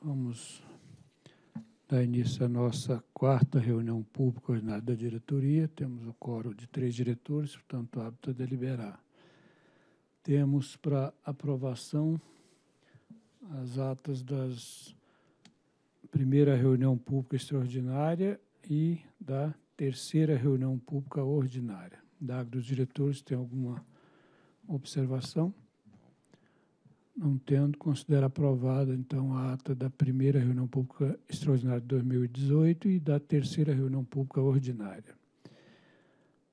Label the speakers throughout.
Speaker 1: Vamos dar início à nossa quarta reunião pública ordinária da diretoria. Temos o coro de três diretores, portanto, apto a é deliberar. Temos para aprovação as atas das primeira reunião pública extraordinária e da terceira reunião pública ordinária. Da dos diretores tem alguma observação? Não tendo, considero aprovada, então, a ata da primeira reunião pública extraordinária de 2018 e da terceira reunião pública ordinária.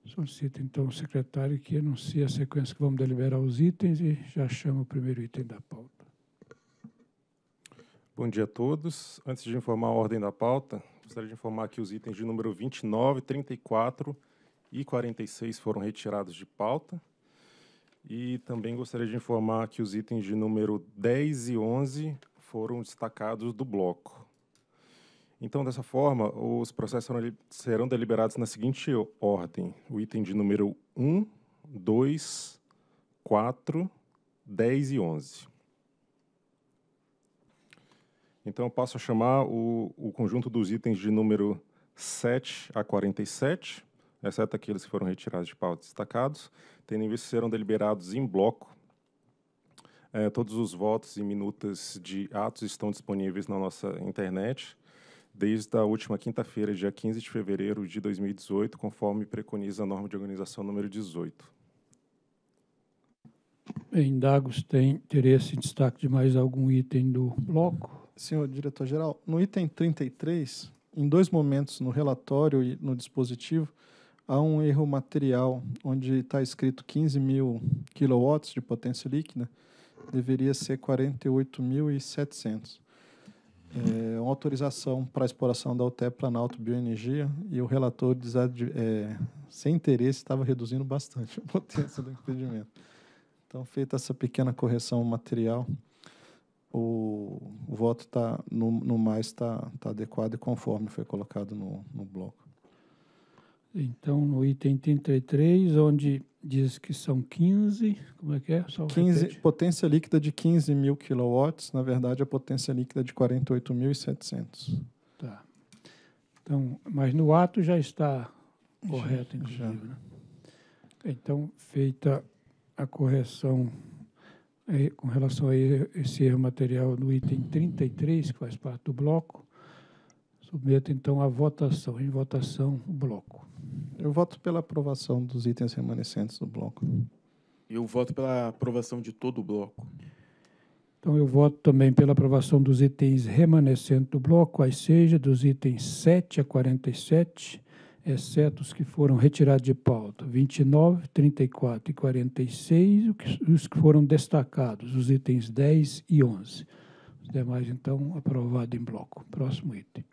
Speaker 1: Solicito, então, o secretário que anuncie a sequência que vamos deliberar os itens e já chama o primeiro item da pauta.
Speaker 2: Bom dia a todos. Antes de informar a ordem da pauta, gostaria de informar que os itens de número 29, 34 e 46 foram retirados de pauta. E também gostaria de informar que os itens de número 10 e 11 foram destacados do bloco. Então, dessa forma, os processos serão deliberados na seguinte ordem: o item de número 1, 2, 4, 10 e 11. Então, eu passo a chamar o, o conjunto dos itens de número 7 a 47 exceto aqueles que foram retirados de pauta destacados, tendo em vista que serão deliberados em bloco. É, todos os votos e minutas de atos estão disponíveis na nossa internet desde a última quinta-feira, dia 15 de fevereiro de 2018, conforme preconiza a norma de organização número 18.
Speaker 1: Bem, Dagos tem interesse em destaque de mais algum item do
Speaker 3: bloco? Senhor diretor-geral, no item 33, em dois momentos no relatório e no dispositivo, há um erro material onde está escrito 15 mil quilowatts de potência líquida, deveria ser 48.700. É uma autorização para a exploração da UTEP Planalto Bioenergia e o relator, é, é, sem interesse, estava reduzindo bastante a potência do impedimento. Então, feita essa pequena correção material, o, o voto tá no, no mais está tá adequado e conforme foi colocado no, no bloco.
Speaker 1: Então, no item 33, onde diz que são 15, como é que é? Só 15,
Speaker 3: potência líquida de 15 mil quilowatts, na verdade, a potência líquida de 48.700.
Speaker 1: Tá. Então, mas no ato já está correto, inclusive. Já. Né? Então, feita a correção eh, com relação a esse erro material no item 33, que faz parte do bloco, Submeto, então, à votação. Em votação,
Speaker 3: o bloco. Eu voto pela aprovação dos itens remanescentes do bloco.
Speaker 2: Eu voto pela aprovação de todo o bloco.
Speaker 1: Então, eu voto também pela aprovação dos itens remanescentes do bloco, quais seja, dos itens 7 a 47, exceto os que foram retirados de pauta, 29, 34 e 46, os que foram destacados, os itens 10 e 11. Os demais, então, aprovado em bloco. Próximo item.